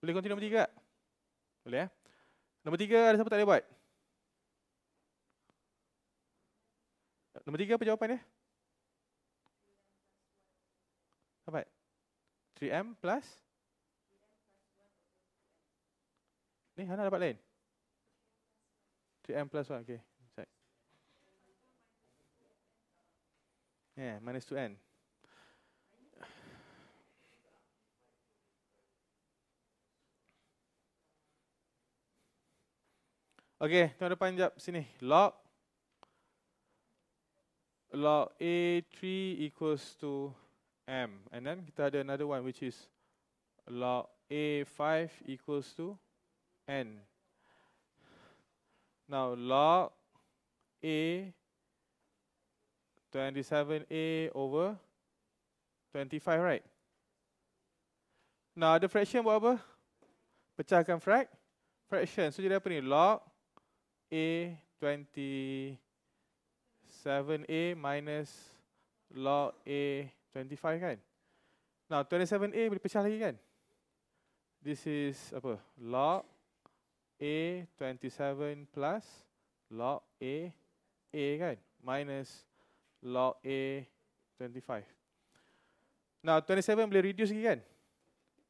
Boleh continue nombor tiga? Boleh ya? Nombor tiga ada siapa tak boleh buat? Nombor tiga apa jawapan dia? Apa? 3M plus? Ni, mana dapat lain? 3M plus 1, okay. Yeah, minus 2N. Okey, tengok depan jap sini. Log log A3 equals to M. And then kita ada another one which is log A5 equals to N. Now log A 27A over 25, right? Now, ada fraction buat apa? Pecahkan frac. Fraction. So, jadi apa ni? Log A 27A minus log A 25 kan? Now 27A boleh pecah lagi kan? This is apa? Log A 27 plus log A A kan? Minus log A 25. Now 27 boleh reduce lagi kan?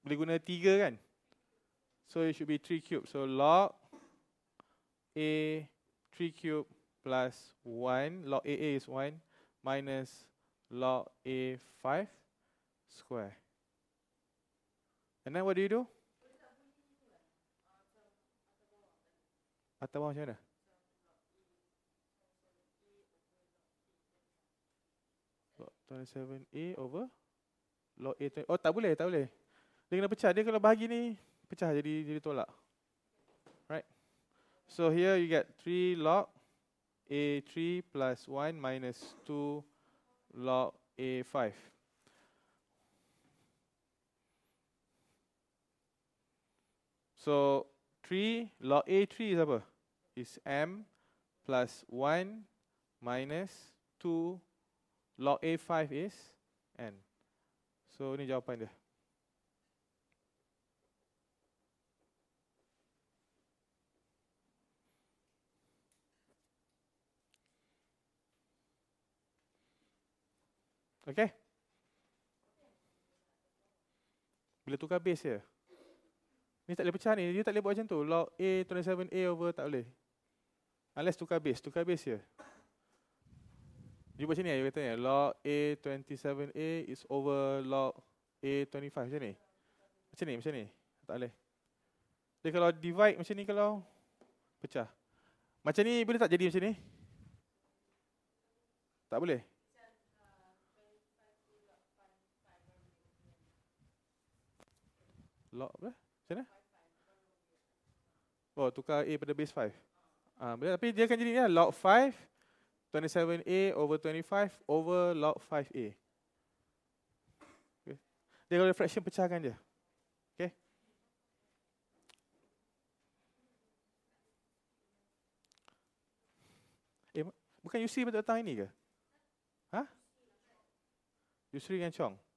Boleh guna 3 kan? So it should be 3 cube. So log a 3 cubed plus 1, log a a is 1, minus log a 5 square. And then what do you do? Atau bawah macam mana? Log 27A over log A. Oh, tak boleh, tak boleh. Dia kena pecah. Dia kalau bahagi ni, pecah jadi jadi tolak. Right? So here you get 3 log a3 plus 1 minus 2 log a5. So 3 log a3 is apa? Is m plus 1 minus 2 log a5 is n. So ini jawapan dia. Okay, Bila tukar base dia. Ni tak boleh pecah ni. Dia tak boleh buat macam tu. Log A 27A over tak boleh. Unless tukar base. Tukar base dia. Dia buat macam ni. Dia kata ni. Log A 27A is over log A 25. Macam ni. Macam ni. Macam ni. Tak boleh. Dia kalau divide macam ni kalau pecah. Macam ni boleh tak jadi macam ni? Tak boleh. log apa? Macam mana? Oh, tukar A pada base 5. Ah, uh, tapi dia akan jadi ni ya, log 5 27A over 25 over log 5A. Okay. Dia kalau fraction pecahkan dia. Okay. Eh, bukan UC pada datang ini ke? Ha? Yusri dengan Chong.